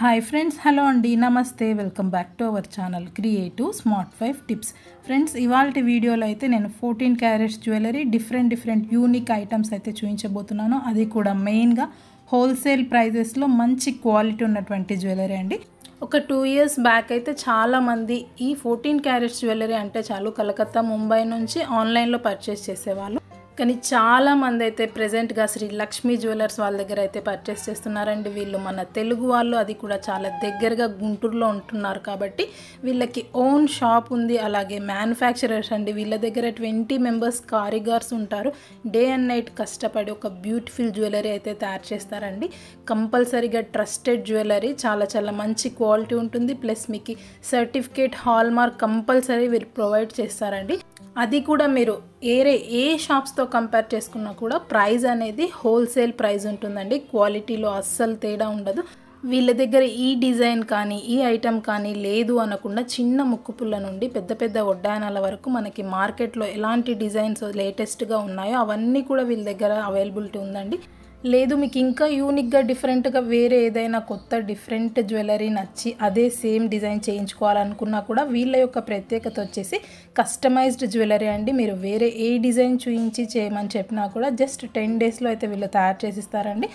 hi friends hello అండి నమస్తే welcome back to our channel Creative Smart five tips friends ఇవాళ వీడియోలో అయితే నేను fourteen carats jewellery different different unique items అయితే చూపించబోతున్నాను అది కూడా మెయిన్గా హోల్సేల్ ప్రైజెస్లో మంచి క్వాలిటీ ఉన్నటువంటి జ్యువెలరీ అండి ఒక టూ ఇయర్స్ బ్యాక్ అయితే చాలామంది ఈ ఫోర్టీన్ క్యారెట్స్ జ్యువెలరీ అంటే చాలు కలకత్తా ముంబై నుంచి ఆన్లైన్లో పర్చేస్ చేసేవాళ్ళు కానీ చాలామంది అయితే ప్రజెంట్గా శ్రీ లక్ష్మీ జ్యువెలర్స్ వాళ్ళ దగ్గర అయితే పర్చేస్ చేస్తున్నారండి వీళ్ళు మన తెలుగు వాళ్ళు అది కూడా చాలా దగ్గరగా గుంటూరులో ఉంటున్నారు కాబట్టి వీళ్ళకి ఓన్ షాప్ ఉంది అలాగే మ్యానుఫ్యాక్చరర్స్ అండి వీళ్ళ దగ్గర ట్వంటీ మెంబర్స్ కారిగార్స్ ఉంటారు డే అండ్ నైట్ కష్టపడి ఒక బ్యూటిఫుల్ జ్యువెలరీ అయితే తయారు చేస్తారండి కంపల్సరీగా ట్రస్టెడ్ జ్యువెలరీ చాలా చాలా మంచి క్వాలిటీ ఉంటుంది ప్లస్ మీకు సర్టిఫికేట్ హాల్ మార్క్ కంపల్సరీ వీరు ప్రొవైడ్ చేస్తారండి అది కూడా మీరు ఏరే ఏ షాప్స్తో కంపేర్ చేసుకున్నా కూడా ప్రైస్ అనేది హోల్సేల్ ప్రైస్ ఉంటుందండి క్వాలిటీలో అస్సలు తేడా ఉండదు వీళ్ళ దగ్గర ఈ డిజైన్ కానీ ఈ ఐటెం కానీ లేదు అనకుండా చిన్న ముక్కు పుల్ల నుండి పెద్ద పెద్ద వడ్డాయనాల వరకు మనకి మార్కెట్లో ఎలాంటి డిజైన్స్ లేటెస్ట్గా ఉన్నాయో అవన్నీ కూడా వీళ్ళ దగ్గర అవైలబిలిటీ ఉందండి లేదు మీకు ఇంకా యూనిక్గా డిఫరెంట్గా వేరే ఏదైనా కొత్త డిఫరెంట్ జ్యువెలరీ నచ్చి అదే సేమ్ డిజైన్ చేయించుకోవాలనుకున్నా కూడా వీళ్ళ యొక్క ప్రత్యేకత వచ్చేసి కస్టమైజ్డ్ జ్యువెలరీ అండి మీరు వేరే ఏ డిజైన్ చూయించి చేయమని చెప్పినా కూడా జస్ట్ టెన్ డేస్లో అయితే వీళ్ళు తయారు చేసిస్తారండి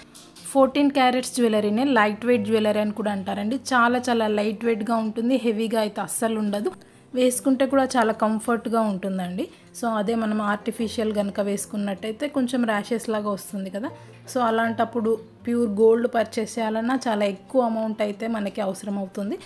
ఫోర్టీన్ క్యారెట్స్ జ్యువెలరీనే లైట్ వెయిట్ జ్యువెలరీ అని కూడా అంటారండి చాలా చాలా లైట్ వెయిట్గా ఉంటుంది హెవీగా అయితే అస్సలు ఉండదు వేసుకుంటే కూడా చాలా కంఫర్ట్గా ఉంటుందండి సో అదే మనం ఆర్టిఫిషియల్ కనుక వేసుకున్నట్టయితే కొంచెం ర్యాషెస్ లాగా వస్తుంది కదా సో అలాంటప్పుడు ప్యూర్ గోల్డ్ పర్చేస్ చేయాలన్నా చాలా ఎక్కువ అమౌంట్ అయితే మనకి అవసరం అవుతుంది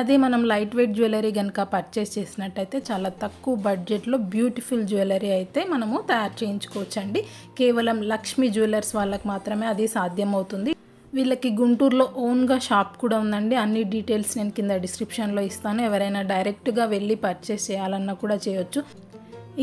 అదే మనం లైట్ వెయిట్ జ్యువెలరీ కనుక పర్చేస్ చేసినట్టయితే చాలా తక్కువ బడ్జెట్లో బ్యూటిఫుల్ జ్యువెలరీ అయితే మనము తయారు చేయించుకోవచ్చండి కేవలం లక్ష్మి జ్యువెలర్స్ వాళ్ళకి మాత్రమే అది సాధ్యమవుతుంది వీళ్ళకి గుంటూరులో ఓన్గా షాప్ కూడా ఉందండి అన్ని డీటెయిల్స్ నేను కింద డిస్క్రిప్షన్లో ఇస్తాను ఎవరైనా డైరెక్ట్గా వెళ్ళి పర్చేస్ చేయాలన్నా కూడా చేయొచ్చు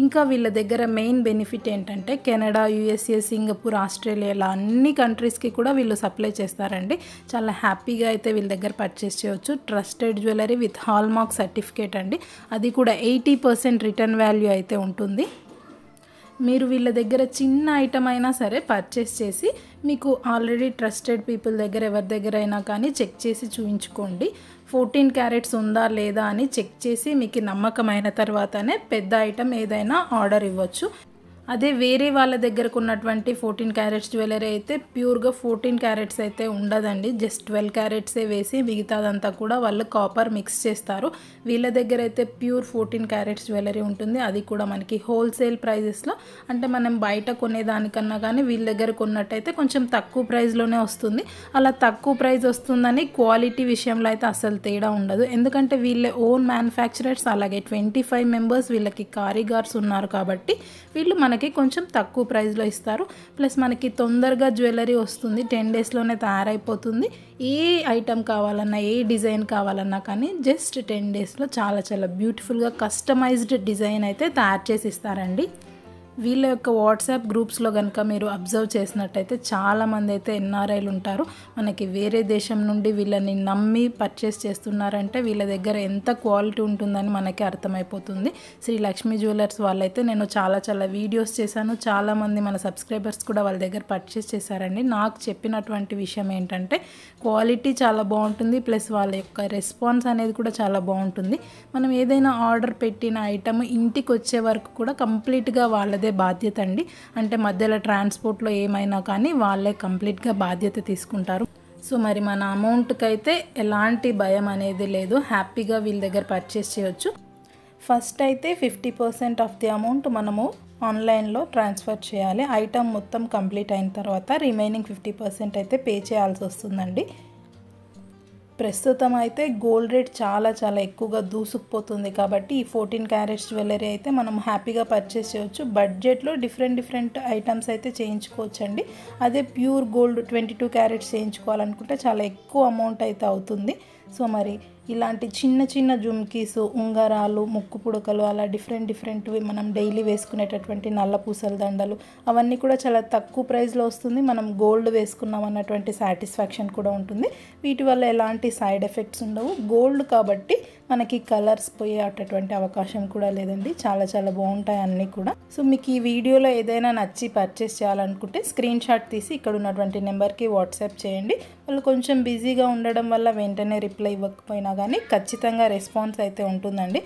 ఇంకా వీళ్ళ దగ్గర మెయిన్ బెనిఫిట్ ఏంటంటే కెనడా యుఎస్ఏ సింగపూర్ ఆస్ట్రేలియా ఇలా అన్ని కంట్రీస్కి కూడా వీళ్ళు సప్లై చేస్తారండి చాలా హ్యాపీగా అయితే వీళ్ళ దగ్గర పర్చేస్ చేయవచ్చు trusted jewellery with hall certificate అండి అది కూడా ఎయిటీ పర్సెంట్ రిటర్న్ వాల్యూ అయితే ఉంటుంది మీరు వీళ్ళ దగ్గర చిన్న ఐటమ్ అయినా సరే పర్చేస్ చేసి మీకు ఆల్రెడీ ట్రస్టెడ్ పీపుల్ దగ్గర ఎవరి దగ్గర అయినా కానీ చెక్ చేసి చూపించుకోండి ఫోర్టీన్ క్యారెట్స్ ఉందా లేదా అని చెక్ చేసి మీకు నమ్మకమైన తర్వాతనే పెద్ద ఐటమ్ ఏదైనా ఆర్డర్ ఇవ్వచ్చు అదే వేరే వాళ్ళ దగ్గరకు ఉన్నటువంటి ఫోర్టీన్ క్యారెట్స్ జ్యువెలరీ అయితే ప్యూర్గా ఫోర్టీన్ క్యారెట్స్ అయితే ఉండదండి జస్ట్ ట్వెల్వ్ క్యారెట్సే వేసి మిగతాదంతా కూడా వాళ్ళు కాపర్ మిక్స్ చేస్తారు వీళ్ళ దగ్గర అయితే ప్యూర్ ఫోర్టీన్ క్యారెట్స్ జ్యువెలరీ ఉంటుంది అది కూడా మనకి హోల్సేల్ ప్రైజెస్లో అంటే మనం బయట కొనేదానికన్నా కానీ వీళ్ళ దగ్గర కొన్నట్టయితే కొంచెం తక్కువ ప్రైస్లోనే వస్తుంది అలా తక్కువ ప్రైస్ వస్తుందని క్వాలిటీ విషయంలో అయితే అసలు తేడా ఉండదు ఎందుకంటే వీళ్ళ ఓన్ మ్యానుఫ్యాక్చరర్స్ అలాగే ట్వంటీ ఫైవ్ మెంబర్స్ వీళ్ళకి కారీగార్స్ ఉన్నారు కాబట్టి వీళ్ళు మన మనకి కొంచెం తక్కువ ప్రైస్లో ఇస్తారు ప్లస్ మనకి తొందరగా జ్యువెలరీ వస్తుంది టెన్ డేస్లోనే తయారైపోతుంది ఏ ఐటెం కావాలన్నా ఏ డిజైన్ కావాలన్నా కానీ జస్ట్ టెన్ డేస్లో చాలా చాలా బ్యూటిఫుల్గా కస్టమైజ్డ్ డిజైన్ అయితే తయారు చేసి ఇస్తారండి వీళ్ళ యొక్క వాట్సాప్ గ్రూప్స్లో కనుక మీరు అబ్జర్వ్ చేసినట్టయితే చాలామంది అయితే ఎన్ఆర్ఐలు ఉంటారు మనకి వేరే దేశం నుండి వీళ్ళని నమ్మి పర్చేస్ చేస్తున్నారంటే వీళ్ళ దగ్గర ఎంత క్వాలిటీ ఉంటుందని మనకి అర్థమైపోతుంది శ్రీ లక్ష్మీ జ్యువెలర్స్ వాళ్ళైతే నేను చాలా చాలా వీడియోస్ చేశాను చాలామంది మన సబ్స్క్రైబర్స్ కూడా వాళ్ళ దగ్గర పర్చేస్ చేశారండి నాకు చెప్పినటువంటి విషయం ఏంటంటే క్వాలిటీ చాలా బాగుంటుంది ప్లస్ వాళ్ళ యొక్క రెస్పాన్స్ అనేది కూడా చాలా బాగుంటుంది మనం ఏదైనా ఆర్డర్ పెట్టిన ఐటమ్ ఇంటికి వచ్చే వరకు కూడా కంప్లీట్గా వాళ్ళ వాళ్ళదే బాధ్యత అండి అంటే మధ్యలో ట్రాన్స్పోర్ట్లో ఏమైనా కానీ వాళ్ళే కంప్లీట్గా బాధ్యత తీసుకుంటారు సో మరి మన అమౌంట్కి అయితే ఎలాంటి భయం అనేది లేదు హ్యాపీగా వీళ్ళ దగ్గర పర్చేస్ చేయొచ్చు ఫస్ట్ అయితే fifty percent of the amount మనము ఆన్లైన్లో ట్రాన్స్ఫర్ చేయాలి ఐటమ్ మొత్తం కంప్లీట్ అయిన తర్వాత రిమైనింగ్ ఫిఫ్టీ పర్సెంట్ అయితే పే చేయాల్సి వస్తుందండి ప్రస్తుతం అయితే గోల్డ్ రేట్ చాలా చాలా ఎక్కువగా దూసుకుపోతుంది కాబట్టి ఈ ఫోర్టీన్ క్యారెట్స్ జ్యువెలరీ అయితే మనం హ్యాపీగా పర్చేస్ చేయవచ్చు బడ్జెట్లో డిఫరెంట్ డిఫరెంట్ ఐటమ్స్ అయితే చేయించుకోవచ్చండి అదే pure gold twenty two carats చేయించుకోవాలనుకుంటే చాలా ఎక్కువ అమౌంట్ అయితే అవుతుంది సో మరి ఇలాంటి చిన్న చిన్న జుమ్కీస్ ఉంగరాలు ముక్కు పుడకలు అలా డిఫరెంట్ డిఫరెంట్వి మనం డైలీ వేసుకునేటటువంటి నల్ల పూసల దండలు అవన్నీ కూడా చాలా తక్కువ ప్రైస్లో వస్తుంది మనం గోల్డ్ వేసుకున్నాం అన్నటువంటి సాటిస్ఫాక్షన్ కూడా ఉంటుంది వీటి వల్ల ఎలాంటి సైడ్ ఎఫెక్ట్స్ ఉండవు గోల్డ్ కాబట్టి మనకి కలర్స్ పోయే అటువంటి అవకాశం కూడా లేదండి చాలా చాలా బాగుంటాయి అన్నీ కూడా సో మీకు ఈ వీడియోలో ఏదైనా నచ్చి పర్చేస్ చేయాలనుకుంటే స్క్రీన్ షాట్ తీసి ఇక్కడ ఉన్నటువంటి నెంబర్కి వాట్సాప్ చేయండి వాళ్ళు కొంచెం బిజీగా ఉండడం వల్ల వెంటనే రిప్లై ఇవ్వకపోయినా కానీ ఖచ్చితంగా రెస్పాన్స్ అయితే ఉంటుందండి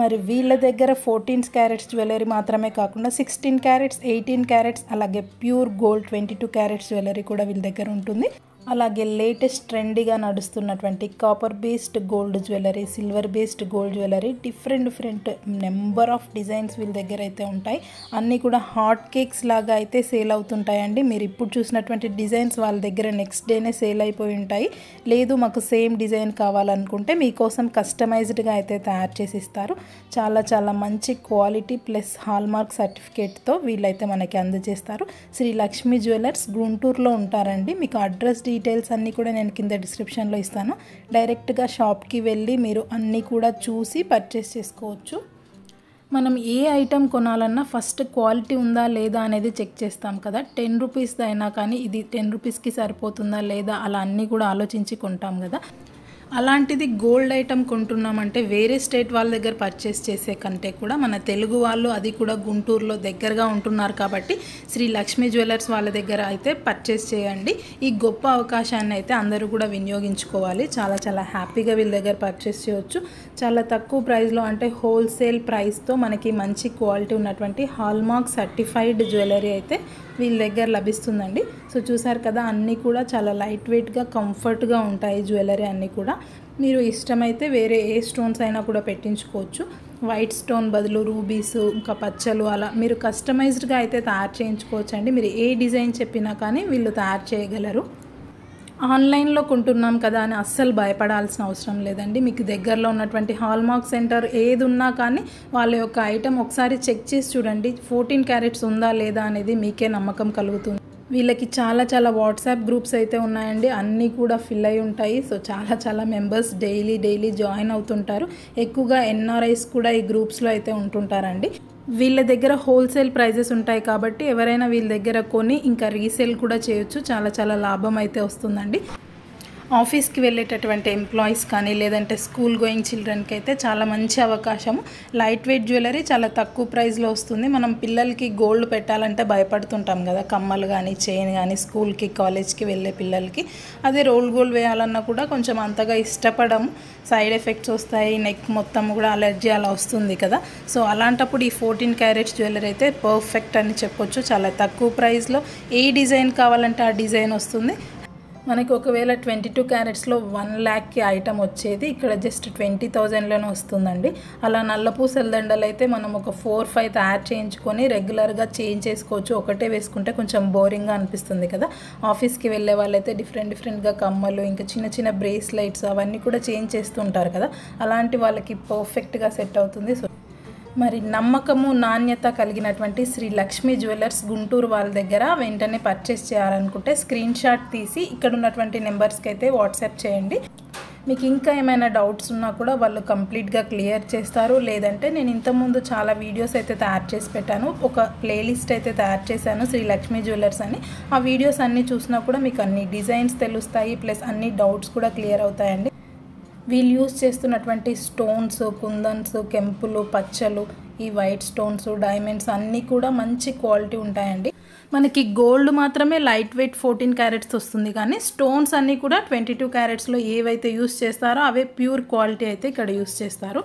మరి వీళ్ళ దగ్గర ఫోర్టీన్ క్యారెట్స్ జ్యువెలరీ మాత్రమే కాకుండా సిక్స్టీన్ క్యారెట్స్ ఎయిటీన్ క్యారెట్స్ అలాగే pure gold twenty two carats jewellery కూడా వీళ్ళ దగ్గర ఉంటుంది అలాగే లేటెస్ట్ ట్రెండీగా నడుస్తున్నటువంటి copper based gold jewellery silver based gold jewellery different different number of designs వీళ్ళ దగ్గర అయితే ఉంటాయి అన్నీ కూడా హాట్ కేక్స్ లాగా అయితే సేల్ అవుతుంటాయండి మీరు ఇప్పుడు చూసినటువంటి డిజైన్స్ వాళ్ళ దగ్గర నెక్స్ట్ డేనే సేల్ అయిపోయి ఉంటాయి లేదు మాకు సేమ్ డిజైన్ కావాలనుకుంటే మీకోసం కస్టమైజ్డ్గా అయితే తయారు చేసి ఇస్తారు చాలా చాలా మంచి క్వాలిటీ ప్లస్ హాల్మార్క్ సర్టిఫికేట్తో వీళ్ళైతే మనకి అందజేస్తారు శ్రీ లక్ష్మీ జ్యువెలర్స్ గుంటూరులో ఉంటారండి మీకు అడ్రస్ డి డీటెయిల్స్ అన్నీ కూడా నేను కింద డిస్క్రిప్షన్లో ఇస్తాను డైరెక్ట్గా షాప్కి వెళ్ళి మీరు అన్నీ కూడా చూసి పర్చేస్ చేసుకోవచ్చు మనం ఏ ఐటెం కొనాలన్నా ఫస్ట్ క్వాలిటీ ఉందా లేదా అనేది చెక్ చేస్తాం కదా టెన్ రూపీస్ అయినా కానీ ఇది టెన్ రూపీస్కి సరిపోతుందా లేదా అలా అన్నీ కూడా ఆలోచించి కొంటాం కదా అలాంటిది గోల్డ్ ఐటమ్ కొంటున్నామంటే వేరే స్టేట్ వాళ్ళ దగ్గర పర్చేస్ చేసే కంటే కూడా మన తెలుగు వాళ్ళు అది కూడా గుంటూరులో దగ్గరగా ఉంటున్నారు కాబట్టి శ్రీ లక్ష్మీ జ్యువెలర్స్ వాళ్ళ దగ్గర అయితే పర్చేస్ చేయండి ఈ గొప్ప అవకాశాన్ని అయితే అందరూ కూడా వినియోగించుకోవాలి చాలా చాలా హ్యాపీగా వీళ్ళ దగ్గర పర్చేస్ చేయవచ్చు చాలా తక్కువ ప్రైస్లో అంటే హోల్సేల్ ప్రైస్తో మనకి మంచి క్వాలిటీ ఉన్నటువంటి హాల్మార్క్ సర్టిఫైడ్ జ్యువెలరీ అయితే వీళ్ళ దగ్గర లభిస్తుందండి సో చూసారు కదా అన్నీ కూడా చాలా లైట్ వెయిట్గా కంఫర్ట్గా ఉంటాయి జ్యువెలరీ అన్నీ కూడా మీరు ఇష్టమైతే వేరే ఏ స్టోన్స్ అయినా కూడా పెట్టించుకోవచ్చు వైట్ స్టోన్ బదులు రూబీస్ ఇంకా పచ్చలు అలా మీరు కస్టమైజ్డ్గా అయితే తయారు చేయించుకోవచ్చు అండి మీరు ఏ డిజైన్ చెప్పినా కానీ వీళ్ళు తయారు చేయగలరు ఆన్లైన్లో కొంటున్నాం కదా అని అస్సలు భయపడాల్సిన అవసరం లేదండి మీకు దగ్గరలో ఉన్నటువంటి హాల్మార్క్ సెంటర్ ఏది ఉన్నా కానీ వాళ్ళ యొక్క ఐటెం ఒకసారి చెక్ చేసి చూడండి ఫోర్టీన్ క్యారెట్స్ ఉందా లేదా అనేది మీకే నమ్మకం కలుగుతుంది వీళ్ళకి చాలా చాలా వాట్సాప్ గ్రూప్స్ అయితే ఉన్నాయండి అన్నీ కూడా ఫిల్ అయి ఉంటాయి సో చాలా చాలా మెంబర్స్ డైలీ డైలీ జాయిన్ అవుతుంటారు ఎక్కువగా ఎన్ఆర్ఐస్ కూడా ఈ గ్రూప్స్లో అయితే ఉంటుంటారండి వీళ్ళ దగ్గర హోల్సేల్ ప్రైజెస్ ఉంటాయి కాబట్టి ఎవరైనా వీళ్ళ దగ్గర కొని ఇంకా రీసేల్ కూడా చేయొచ్చు చాలా చాలా లాభం అయితే వస్తుందండి ఆఫీస్కి వెళ్ళేటటువంటి ఎంప్లాయీస్ కానీ లేదంటే స్కూల్ గోయింగ్ చిల్డ్రన్కి అయితే చాలా మంచి అవకాశము లైట్ వెయిట్ జ్యువెలరీ చాలా తక్కువ ప్రైస్లో వస్తుంది మనం పిల్లలకి గోల్డ్ పెట్టాలంటే భయపడుతుంటాం కదా కమ్మలు కానీ చైన్ కానీ స్కూల్కి కాలేజ్కి వెళ్ళే పిల్లలకి అదే రోల్ గోల్డ్ వేయాలన్నా కూడా కొంచెం అంతగా ఇష్టపడము సైడ్ ఎఫెక్ట్స్ వస్తాయి నెక్ మొత్తం కూడా అలర్జీ అలా వస్తుంది కదా సో అలాంటప్పుడు ఈ ఫోర్టీన్ క్యారెట్స్ జ్యువెలరీ అయితే పర్ఫెక్ట్ అని చెప్పొచ్చు చాలా తక్కువ ప్రైస్లో ఏ డిజైన్ కావాలంటే ఆ డిజైన్ వస్తుంది మనకి ఒకవేళ ట్వంటీ టూ క్యారెట్స్లో వన్ ల్యాక్కి ఐటమ్ వచ్చేది ఇక్కడ జస్ట్ ట్వంటీ థౌజండ్లోనే వస్తుందండి అలా నల్లపూసల దండలు అయితే మనం ఒక ఫోర్ ఫైవ్ తయారు చేయించుకొని రెగ్యులర్గా చేంజ్ చేసుకోవచ్చు ఒకటే వేసుకుంటే కొంచెం బోరింగ్గా అనిపిస్తుంది కదా ఆఫీస్కి వెళ్ళే వాళ్ళైతే డిఫరెంట్ డిఫరెంట్గా కమ్మలు ఇంకా చిన్న చిన్న బ్రేస్లైట్స్ అవన్నీ కూడా చేంజ్ చేస్తుంటారు కదా అలాంటి వాళ్ళకి పర్ఫెక్ట్గా సెట్ అవుతుంది సో మరి నమ్మకము నాణ్యత కలిగినటువంటి శ్రీ లక్ష్మీ జ్యువెలర్స్ గుంటూరు వాళ్ళ దగ్గర వెంటనే పర్చేస్ చేయాలనుకుంటే స్క్రీన్ షాట్ తీసి ఇక్కడ ఉన్నటువంటి నెంబర్స్కి అయితే వాట్సాప్ చేయండి మీకు ఇంకా ఏమైనా డౌట్స్ ఉన్నా కూడా వాళ్ళు కంప్లీట్గా క్లియర్ చేస్తారు లేదంటే నేను ఇంతకుముందు చాలా వీడియోస్ అయితే తయారు చేసి పెట్టాను ఒక ప్లేలిస్ట్ అయితే తయారు చేశాను శ్రీ లక్ష్మీ జ్యువెలర్స్ అని ఆ వీడియోస్ అన్నీ చూసినా కూడా మీకు అన్ని డిజైన్స్ తెలుస్తాయి ప్లస్ అన్ని డౌట్స్ కూడా క్లియర్ అవుతాయండి వీళ్ళు యూజ్ చేస్తున్నటువంటి స్టోన్స్ కుందన్స్ కెంపులు పచ్చలు ఈ వైట్ స్టోన్స్ డైమండ్స్ అన్నీ కూడా మంచి క్వాలిటీ ఉంటాయండి మనకి గోల్డ్ మాత్రమే లైట్ వెయిట్ ఫోర్టీన్ క్యారెట్స్ వస్తుంది కానీ స్టోన్స్ అన్నీ కూడా ట్వంటీ టూ క్యారెట్స్లో ఏవైతే యూస్ చేస్తారో అవే ప్యూర్ క్వాలిటీ అయితే ఇక్కడ యూస్ చేస్తారు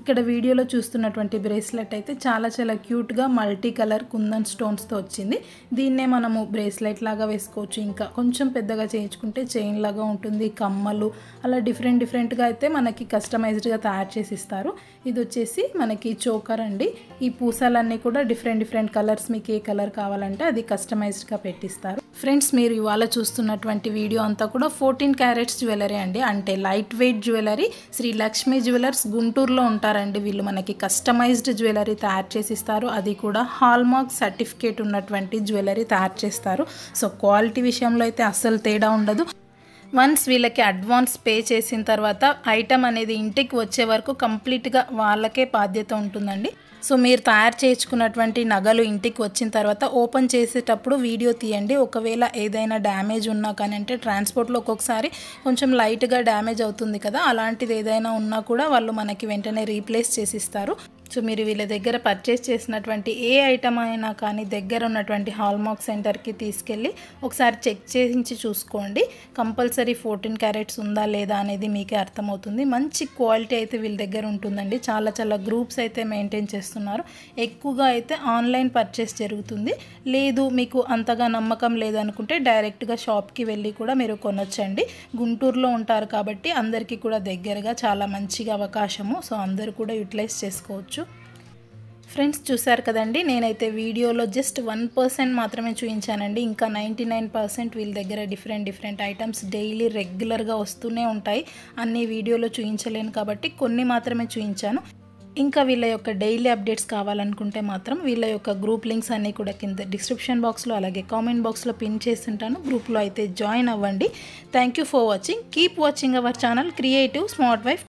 ఇక్కడ వీడియోలో చూస్తున్నటువంటి బ్రేస్లెట్ అయితే చాలా చాలా క్యూట్గా మల్టీ కలర్ కుందన్ స్టోన్స్తో వచ్చింది దీన్నే మనము బ్రేస్లెట్ లాగా వేసుకోవచ్చు ఇంకా కొంచెం పెద్దగా చేయించుకుంటే చైన్ లాగా ఉంటుంది కమ్మలు అలా డిఫరెంట్ డిఫరెంట్గా అయితే మనకి కస్టమైజ్డ్గా తయారు చేసి ఇస్తారు ఇది వచ్చేసి మనకి చోకర్ అండి ఈ పూసాలన్నీ కూడా డిఫరెంట్ డిఫరెంట్ కలర్స్ మీకు ఏ కలర్ కావాలంటే అది కస్టమైజ్డ్గా పెట్టిస్తారు ఫ్రెండ్స్ మీరు ఇవాళ చూస్తున్నటువంటి వీడియో అంతా కూడా ఫోర్టీన్ క్యారెట్స్ జ్యువెలరీ అండి అంటే light weight jewellery Shri Lakshmi jewellers గుంటూరులో ఉంటుంది ఉంటారండి వీళ్ళు మనకి కస్టమైజ్డ్ జ్యువెలరీ తయారు చేసి ఇస్తారు అది కూడా హాల్మార్క్ సర్టిఫికేట్ ఉన్నటువంటి జ్యువెలరీ తయారు చేస్తారు సో క్వాలిటీ విషయంలో అయితే అస్సలు తేడా ఉండదు వన్స్ వీళ్ళకి అడ్వాన్స్ పే చేసిన తర్వాత ఐటమ్ అనేది ఇంటికి వచ్చే వరకు కంప్లీట్గా వాళ్ళకే బాధ్యత ఉంటుందండి సో మీరు తయారు చేయించుకున్నటువంటి నగలు ఇంటికి వచ్చిన తర్వాత ఓపెన్ చేసేటప్పుడు వీడియో తీయండి ఒకవేళ ఏదైనా డ్యామేజ్ ఉన్నా కానీ అంటే ట్రాన్స్పోర్ట్లో ఒక్కొక్కసారి కొంచెం లైట్గా డ్యామేజ్ అవుతుంది కదా అలాంటిది ఏదైనా ఉన్నా కూడా వాళ్ళు మనకి వెంటనే రీప్లేస్ చేసిస్తారు సో మీరు వీళ్ళ దగ్గర పర్చేస్ చేసినటువంటి ఏ ఐటమ్ అయినా కానీ దగ్గర ఉన్నటువంటి హాల్మార్క్ సెంటర్కి తీసుకెళ్ళి ఒకసారి చెక్ చేయించి చూసుకోండి కంపల్సరీ ఫోర్టీన్ క్యారెట్స్ ఉందా లేదా అనేది మీకే అర్థమవుతుంది మంచి క్వాలిటీ అయితే వీళ్ళ దగ్గర ఉంటుందండి చాలా చాలా గ్రూప్స్ అయితే మెయింటైన్ చేస్తున్నారు ఎక్కువగా అయితే ఆన్లైన్ పర్చేస్ జరుగుతుంది లేదు మీకు అంతగా నమ్మకం లేదనుకుంటే డైరెక్ట్గా షాప్కి వెళ్ళి కూడా మీరు కొనొచ్చండి గుంటూరులో ఉంటారు కాబట్టి అందరికీ కూడా దగ్గరగా చాలా మంచిగా అవకాశము సో అందరూ కూడా యూటిలైజ్ చేసుకోవచ్చు ఫ్రెండ్స్ చూశారు కదండి నేనైతే వీడియోలో జస్ట్ వన్ పర్సెంట్ మాత్రమే చూపించానండి ఇంకా నైంటీ నైన్ పర్సెంట్ వీళ్ళ దగ్గర డిఫరెంట్ డిఫరెంట్ ఐటమ్స్ డైలీ రెగ్యులర్గా వస్తూనే ఉంటాయి అన్ని వీడియోలో చూపించలేను కాబట్టి కొన్ని మాత్రమే చూపించాను ఇంకా వీళ్ళ యొక్క డైలీ అప్డేట్స్ కావాలనుకుంటే మాత్రం వీళ్ళ యొక్క గ్రూప్ లింక్స్ అన్నీ కూడా కింద డిస్క్రిప్షన్ బాక్స్లో అలాగే కామెంట్ బాక్స్లో పిన్ చేసి ఉంటాను గ్రూప్లో అయితే జాయిన్ అవ్వండి thank for watching keep watching our channel Creative Smart wife